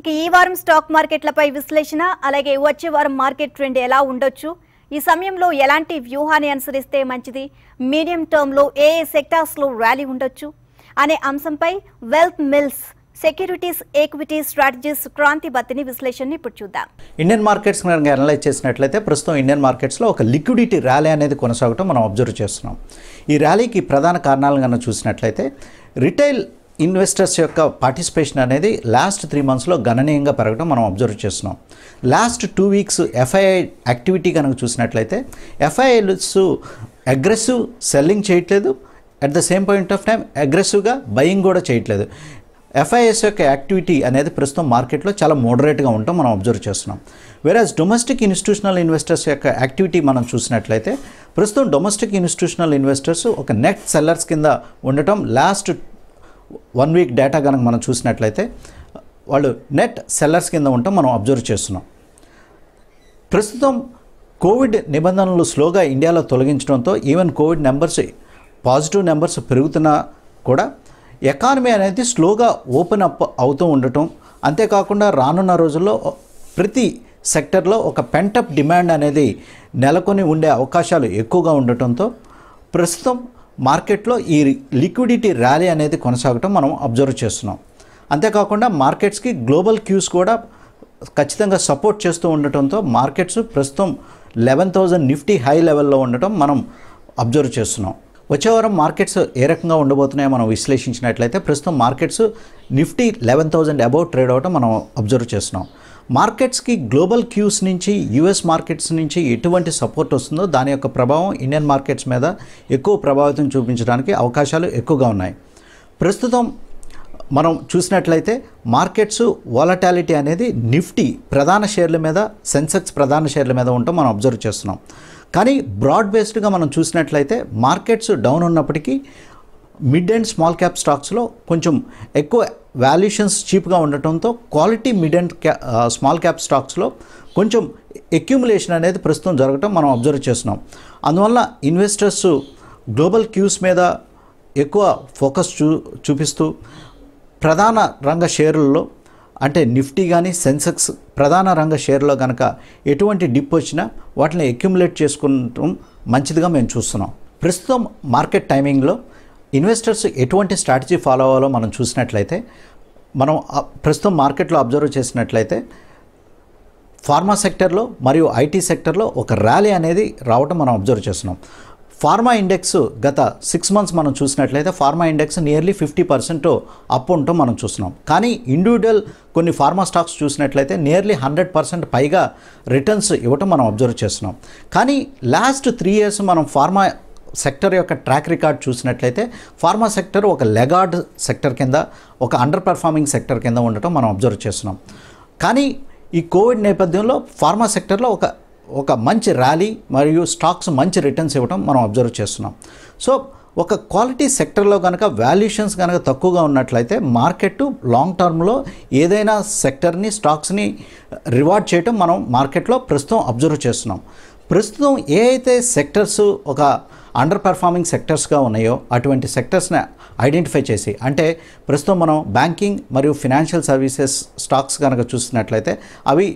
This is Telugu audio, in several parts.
ఇక ఈ వారం స్టాక్ మార్కెట్లపై విశ్లేషణ అలాగే వచ్చే వారం మార్కెట్ ట్రెండ్ ఎలా ఉండొచ్చు ఈ సమయంలో ఎలాంటి వ్యూహాన్ని అనుసరిస్తే మంచిది మీడియం టర్మ్లో ఏ ఏ సెక్టార్స్లో ర్యాలీ ఉండొచ్చు అనే అంశంపై wealth mills securities equity strategies Kranthi Battini విశ్లేషణ ఇప్పుడు చూద్దాం ఇండియన్ మార్కెట్స్ అనలైజ్ చేసినట్లయితే ప్రస్తుతం ఇండియన్ మార్కెట్స్లో ఒక లిక్విడిటీ ర్యాలీ అనేది కొనసాగటం మనం అబ్జర్వ్ చేస్తున్నాం ఈ ర్యాలీకి ప్రధాన కారణాలు కనుక చూసినట్లయితే రిటైల్ ఇన్వెస్టర్స్ యొక్క పార్టిసిపేషన్ అనేది లాస్ట్ త్రీ మంత్స్లో గణనీయంగా పెరగడం మనం అబ్జర్వ్ చేస్తున్నాం last two weeks FII activity కనుక చూసినట్లయితే ఎఫ్ఐఐస్ అగ్రెసివ్ సెల్లింగ్ చేయట్లేదు at the same point of time అగ్రెసివ్గా బయింగ్ కూడా చేయట్లేదు ఎఫ్ఐఎస్ యొక్క యాక్టివిటీ అనేది ప్రస్తుతం మార్కెట్లో చాలా మోడరేట్గా ఉంటాం మనం అబ్జర్వ్ చేస్తున్నాం వెరాజ్ డొమెస్టిక్ ఇన్స్టిట్యూషనల్ ఇన్వెస్టర్స్ యొక్క యాక్టివిటీ మనం చూసినట్లయితే ప్రస్తుతం డొమెస్టిక్ ఇన్స్టిట్యూషనల్ ఇన్వెస్టర్స్ ఒక నెట్ సెల్లర్స్ కింద ఉండటం లాస్ట్ వన్ వీక్ డేటా కనుక మనం చూసినట్లయితే వాళ్ళు నెట్ సెల్లర్స్ కింద ఉంటాం మనం అబ్జర్వ్ చేస్తున్నాం ప్రస్తుతం కోవిడ్ నిబంధనలు స్లోగా ఇండియాలో తొలగించడంతో even Covid numbers positive numbers పెరుగుతున్నా కూడా ఎకానమీ అనేది స్లోగా ఓపెన్ అప్ అవుతూ ఉండటం అంతేకాకుండా రానున్న రోజుల్లో ప్రతి సెక్టర్లో ఒక పెంటప్ డిమాండ్ అనేది నెలకొని ఉండే అవకాశాలు ఎక్కువగా ఉండటంతో ప్రస్తుతం మార్కెట్లో ఈ లిక్విడిటీ ర్యాలీ అనేది కొనసాగటం మనం అబ్జర్వ్ చేస్తున్నాం అంతేకాకుండా మార్కెట్స్కి గ్లోబల్ క్యూస్ కూడా ఖచ్చితంగా సపోర్ట్ చేస్తూ ఉండటంతో మార్కెట్స్ ప్రస్తుతం లెవెన్ థౌజండ్ నిఫ్టీ హై లెవెల్లో ఉండటం మనం అబ్జర్వ్ చేస్తున్నాం వచ్చే వారం మార్కెట్స్ ఏ రకంగా ఉండబోతున్నాయో మనం విశ్లేషించినట్లయితే ప్రస్తుతం markets Nifty eleven thousand above trade అవటం మనం అబ్జర్వ్ చేస్తున్నాం మార్కెట్స్కి గ్లోబల్ క్యూస్ నుంచి యుఎస్ మార్కెట్స్ నుంచి ఎటువంటి సపోర్ట్ వస్తుందో దాని యొక్క ప్రభావం ఇండియన్ మార్కెట్స్ మీద ఎక్కువ ప్రభావితం చూపించడానికి అవకాశాలు ఎక్కువగా ఉన్నాయి ప్రస్తుతం మనం చూసినట్లయితే మార్కెట్స్ వాలటాలిటీ అనేది నిఫ్టీ ప్రధాన షేర్ల మీద సెన్సెక్స్ ప్రధాన షేర్ల మీద ఉంటాం మనం అబ్జర్వ్ చేస్తున్నాం కానీ బ్రాడ్ బేస్డ్గా మనం చూసినట్లయితే మార్కెట్స్ డౌన్ ఉన్నప్పటికీ మిడ్ అండ్ స్మాల్ క్యాప్ స్టాక్స్లో కొంచెం ఎక్కువ వాల్యుయేషన్స్ చీప్గా ఉండటంతో quality mid and cap small cap స్టాక్స్లో కొంచెం ఎక్యుములేషన్ అనేది ప్రస్తుతం జరగటం మనం అబ్జర్వ్ చేస్తున్నాం అందువల్ల ఇన్వెస్టర్స్ గ్లోబల్ క్యూస్ మీద ఎక్కువ ఫోకస్ చూ చూపిస్తూ ప్రధాన రంగ షేర్లలో అంటే నిఫ్టీ కానీ సెన్సెక్స్ ప్రధాన రంగ షేర్లో కనుక ఎటువంటి డిప్ వచ్చినా వాటిని ఎక్యుములేట్ చేసుకుంటాం మంచిదిగా మేము చూస్తున్నాం ప్రస్తుతం మార్కెట్ టైమింగ్లో ఇన్వెస్టర్స్ ఎటువంటి స్ట్రాటజీ ఫాలో అవ్వాలో మనం చూసినట్లయితే మనం ప్రస్తుతం మార్కెట్లో అబ్జర్వ్ చేసినట్లయితే ఫార్మా సెక్టర్లో మరియు ఐటీ సెక్టర్లో ఒక ర్యాలీ అనేది రావటం మనం అబ్జర్వ్ చేస్తున్నాం ఫార్మా ఇండెక్స్ గత సిక్స్ మంత్స్ మనం చూసినట్లయితే pharma index nearly fifty percent up ఉంటాం మనం చూస్తున్నాం కానీ ఇండివిజువల్ కొన్ని ఫార్మా స్టాక్స్ చూసినట్లయితే నియర్లీ హండ్రెడ్ పర్సెంట్ పైగా రిటర్న్స్ ఇవ్వటం మనం అబ్జర్వ్ చేస్తున్నాం కానీ లాస్ట్ త్రీ ఇయర్స్ మనం ఫార్మా సెక్టర్ యొక్క ట్రాక్ రికార్డ్ చూసినట్లయితే ఫార్మా సెక్టర్ ఒక లెగార్డ్ సెక్టర్ కింద ఒక అండర్ పర్ఫార్మింగ్ సెక్టర్ కింద ఉండటం మనం అబ్జర్వ్ చేస్తున్నాం కానీ ఈ కోవిడ్ నేపథ్యంలో ఫార్మా సెక్టర్లో ఒక ఒక మంచి ర్యాలీ మరియు స్టాక్స్ మంచి రిటర్న్స్ ఇవ్వడం మనం అబ్జర్వ్ చేస్తున్నాం సో ఒక క్వాలిటీ సెక్టర్లో కనుక వాల్యుయేషన్స్ కనుక తక్కువగా ఉన్నట్లయితే మార్కెట్ లాంగ్ టర్మ్లో ఏదైనా సెక్టర్ని స్టాక్స్ని రివార్డ్ చేయటం మనం మార్కెట్లో ప్రస్తుతం అబ్జర్వ్ చేస్తున్నాం ప్రస్తుతం ఏ అయితే సెక్టర్స్ ఒక అండర్ పెర్ఫార్మింగ్ సెక్టర్స్గా ఉన్నాయో అటువంటి సెక్టర్స్ని ఐడెంటిఫై చేసి అంటే ప్రస్తుతం మనం బ్యాంకింగ్ మరియు ఫినాన్షియల్ సర్వీసెస్ స్టాక్స్ కనుక చూసినట్లయితే అవి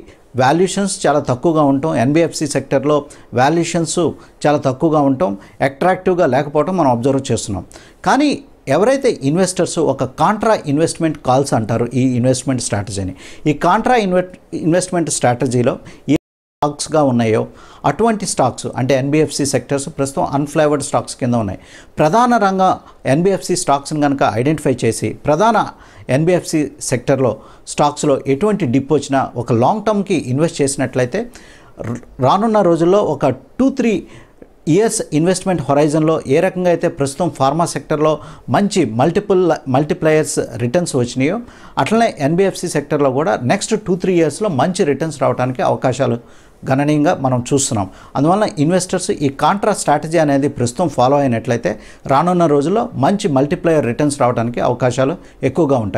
వాల్యుయేషన్స్ చాలా తక్కువగా ఉండటం ఎన్బిఎఫ్సి సెక్టర్లో వాల్యుయేషన్స్ చాలా తక్కువగా ఉండటం అట్రాక్టివ్గా లేకపోవడం మనం అబ్జర్వ్ చేస్తున్నాం కానీ ఎవరైతే ఇన్వెస్టర్స్ ఒక కాంట్రా ఇన్వెస్ట్మెంట్ కాల్స్ అంటారు ఈ ఇన్వెస్ట్మెంట్ స్ట్రాటజీని ఈ కాంట్రా ఇన్వెస్ట్ ఇన్వెస్ట్మెంట్ స్ట్రాటజీలో స్టాక్స్గా ఉన్నాయో అటువంటి స్టాక్స్ అంటే ఎన్బిఎఫ్సి సెక్టర్స్ ప్రస్తుతం అన్ఫ్లేవర్డ్ స్టాక్స్ కింద ఉన్నాయి ప్రధాన రంగ ఎన్బిఎఫ్సి స్టాక్స్ని కనుక ఐడెంటిఫై చేసి ప్రధాన ఎన్బిఎఫ్సి సెక్టర్లో స్టాక్స్లో ఎటువంటి డిప్ వచ్చినా ఒక లాంగ్ టర్మ్కి ఇన్వెస్ట్ చేసినట్లయితే రానున్న రోజుల్లో ఒక టూ త్రీ ఇయర్స్ ఇన్వెస్ట్మెంట్ హొరైజన్లో ఏ రకంగా అయితే ప్రస్తుతం ఫార్మా సెక్టర్లో మంచి మల్టిపుల్ మల్టిప్లయర్స్ రిటర్న్స్ వచ్చినాయో అట్లనే ఎన్బిఎఫ్సి సెక్టర్లో కూడా నెక్స్ట్ టూ త్రీ ఇయర్స్లో మంచి రిటర్న్స్ రావడానికి అవకాశాలు గణనీయంగా మనం చూస్తున్నాం అందువలన ఇన్వెస్టర్స్ ఈ కాంట్రా స్ట్రాటజీ అనేది ప్రస్తుతం ఫాలో అయినట్లయితే రానున్న రోజుల్లో మంచి మల్టీప్లయర్ రిటర్న్స్ రావడానికి అవకాశాలు ఎక్కువగా ఉంటాయి